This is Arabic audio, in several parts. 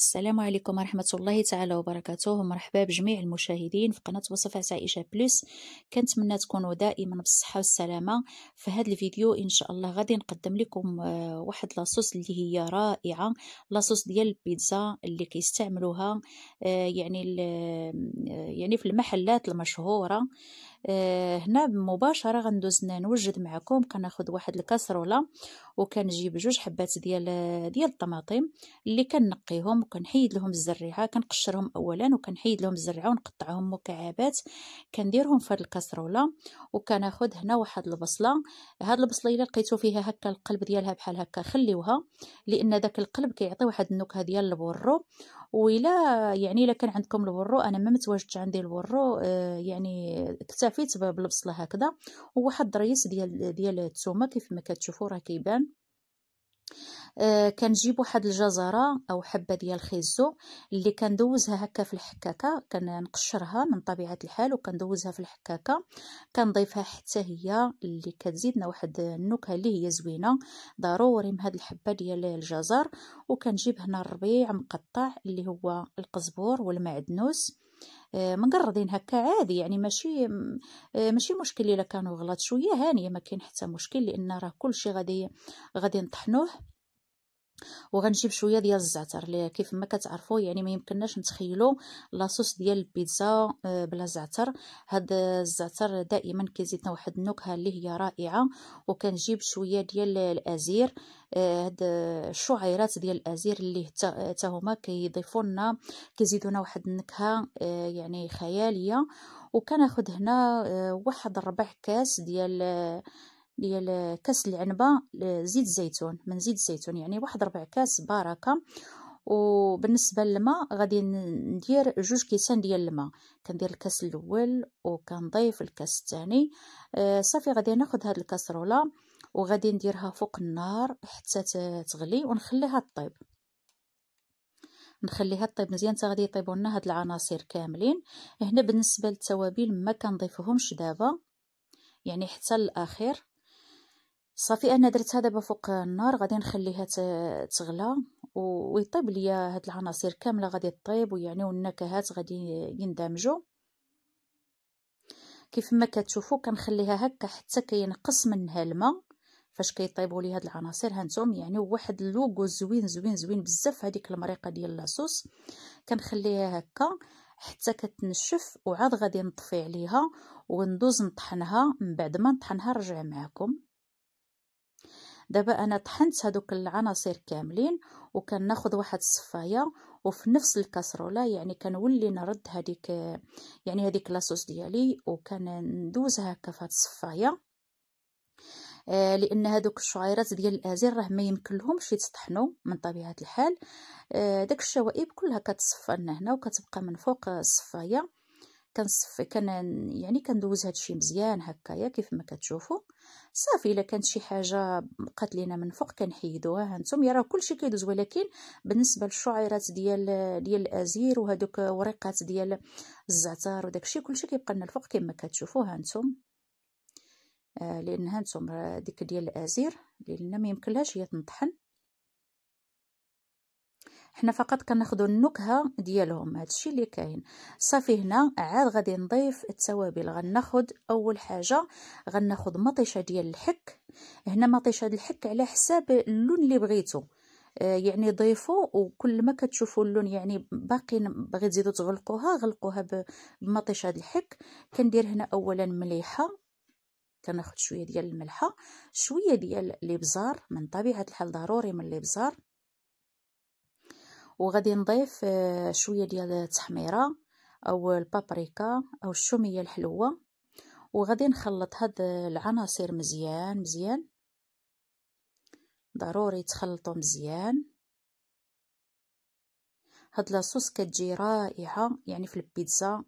السلام عليكم ورحمة الله تعالى وبركاته مرحبا بجميع المشاهدين في قناة وصفات عائشة بلس كنتمنى تكونوا دائما بالصحة والسلامة في هذا الفيديو إن شاء الله غادي نقدم لكم آه، واحد لاصوص اللي هي رائعة لاصوص ديال البيتزا اللي كيستعملوها آه، يعني آه، يعني في المحلات المشهورة آه، هنا مباشره غندوز نوجد معكم كناخذ واحد الكاسروله وكنجيب جوج حبات ديال ديال الطماطم اللي كنقيهم وكنحيد لهم الزريعه كنقشرهم اولا وكنحيد لهم الزريعه ونقطعهم مكعبات كنديرهم في هذه الكاسروله وكناخذ هنا واحد البصله هاد البصله الا لقيتو فيها هكا القلب ديالها بحال هكا خليوها لان داك القلب كيعطي واحد النكهه ديال البورو والا يعني الا كان عندكم البورو انا ما متواجدش عندي البورو آه، يعني كتاب صافيت بالبصله هكذا وواحد الريس ديال ديال التومه كيف ما كتشوفوا راه كيبان آه كنجيب واحد الجزره او حبه ديال خيزو اللي كندوزها هكا في الحكاكه كنقشرها من طبيعه الحال وكندوزها في الحكاكه كنضيفها حتى هي اللي كتزيدنا واحد النكهه اللي هي زوينه ضروري من هاد الحبه ديال الجزر وكنجيب هنا الربيع مقطع اللي هو القزبور والمعدنوس آه، مقرضين هكا عادي يعني ماشي آه، ماشي مشكل الا كانوا غلط شويه هانيه ما كاين حتى مشكل لان راه كلشي غادي غادي نطحنوه وغنجيب شويه ديال الزعتر اللي كيف ما كتعرفوا يعني ما يمكنناش نتخيلوا لاصوص ديال البيتزا آه، بلا زعتر هذا الزعتر دائما كيزيدنا واحد النكهه اللي هي رائعه وكنجيب شويه ديال الازير آه، هاد الشعيرات ديال الازير اللي حتى هما كيضيفوا لنا كيزيدونا واحد النكهه آه، يعني خياليه وكناخذ هنا واحد ربع كاس ديال ديال كاس العنبه زيت الزيتون من زيت الزيتون يعني واحد ربع كاس بركه وبالنسبه للماء غادي ندير جوج كيسان ديال الماء كندير الكاس الاول وكنضيف الكاس الثاني آه، صافي غادي ناخذ هاد الكاسروله وغادي نديرها فوق النار حتى تغلي ونخليها طيب نخليها طيب مزيان حتى غادي يطيبوا لنا هاد العناصر كاملين هنا بالنسبه للتوابل ما كنضيفهمش دابا يعني حتى الاخير صافي انا درت هذا بفوق النار غادي نخليها تغلى ويطيب ليا هاد العناصر كامله غادي طيب ويعني والنكهات غادي يندمجوا كيف ما كتشوفوا كنخليها هكا حتى كينقص منها الماء فاش كيطيبوا لي هاد العناصر هانتوم يعني واحد اللوغو زوين زوين زوين بزاف هذيك المريقه ديال لاصوص كنخليها هكا حتى كتنشف وعاد غادي نطفي عليها وندوز نطحنها من بعد ما نطحنها نرجع معكم دابا انا طحنت هذوك العناصر كاملين وكناخذ واحد الصفايه وفي نفس الكاسروله يعني كنولي نرد هذيك يعني هذيك لاصوص ديالي وكندوز هكا في هاد الصفايه آه لان هذوك الشعيرات ديال الازير راه ما يمكن لهمش يتطحنوا من طبيعه الحال آه داك الشوائب كلها كتصفى لنا هنا وكتبقى من فوق الصفايه كنصفي كان يعني كندوز هادشي مزيان هكايا كيف ما كتشوفوا صافي الا كانت شي حاجه بقات لينا من فوق كنحيدوها هانتم يراو كلشي كيدوز ولكن بالنسبه للشعيرات ديال ديال الازير وهذوك وريقات ديال الزعتر وداكشي كلشي كيبقى لنا الفوق كما كتشوفوا هانتم آه لان هانتم ديك ديال الازير لان ما يمكنلهاش هي تنطحن حنا فقط كناخذوا النكهه ديالهم هادشي اللي كاين صافي هنا عاد غادي نضيف التوابل غناخذ اول حاجه غناخذ مطيشه ديال الحك هنا مطيشه ديال الحك على حساب اللون اللي بغيتو آه، يعني ضيفوا وكل ما كتشوفوا اللون يعني باقي باغي تزيدوا تغلقوها غلقوها بمطيشه ديال الحك كندير هنا اولا مليحه كناخذ شويه ديال الملحه شويه ديال الابزار من طبيعه الحال ضروري من الابزار وغادي نضيف آه، شويه ديال التحميره او البابريكا او الشوميه الحلوه وغادي نخلط هاد العناصر مزيان مزيان ضروري تخلطو مزيان هاد لاصوص كتجي رائعه يعني في البيتزا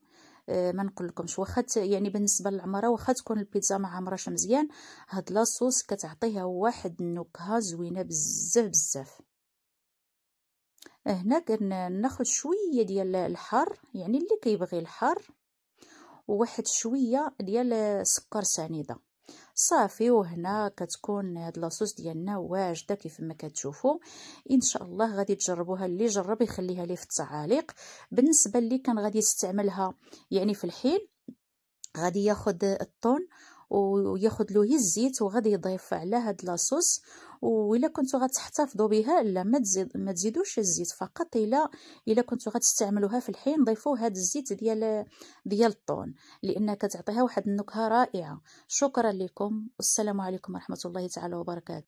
آه، ما نقول لكمش واخا يعني بالنسبه للعمره واخا تكون البيتزا ما عمرهاش مزيان هاد لاصوص كتعطيها واحد النكهه زوينه بزاف بزاف هنا كناخذ شويه ديال الحار يعني اللي كيبغي الحار وواحد شويه ديال السكر سنيده صافي وهنا كتكون هاد لاصوص ديالنا واجده كيف ما كتشوفوا ان شاء الله غادي تجربوها اللي جرب يخليها لي في التعاليق بالنسبه اللي كان غادي يستعملها يعني في الحين غادي ياخذ الطون وياخذ له الزيت وغادي يضيف على هاد لاصوص وإلا كنتو غتحتفظوا بها لا ما تزيد ما تزيدوش الزيت فقط إلا إلا كنتو غتستعملوها في الحين ضيفوا هذا الزيت ديال ديال الطون لأن كتعطيها واحد النكهة رائعة شكرا لكم والسلام عليكم ورحمة الله تعالى وبركاته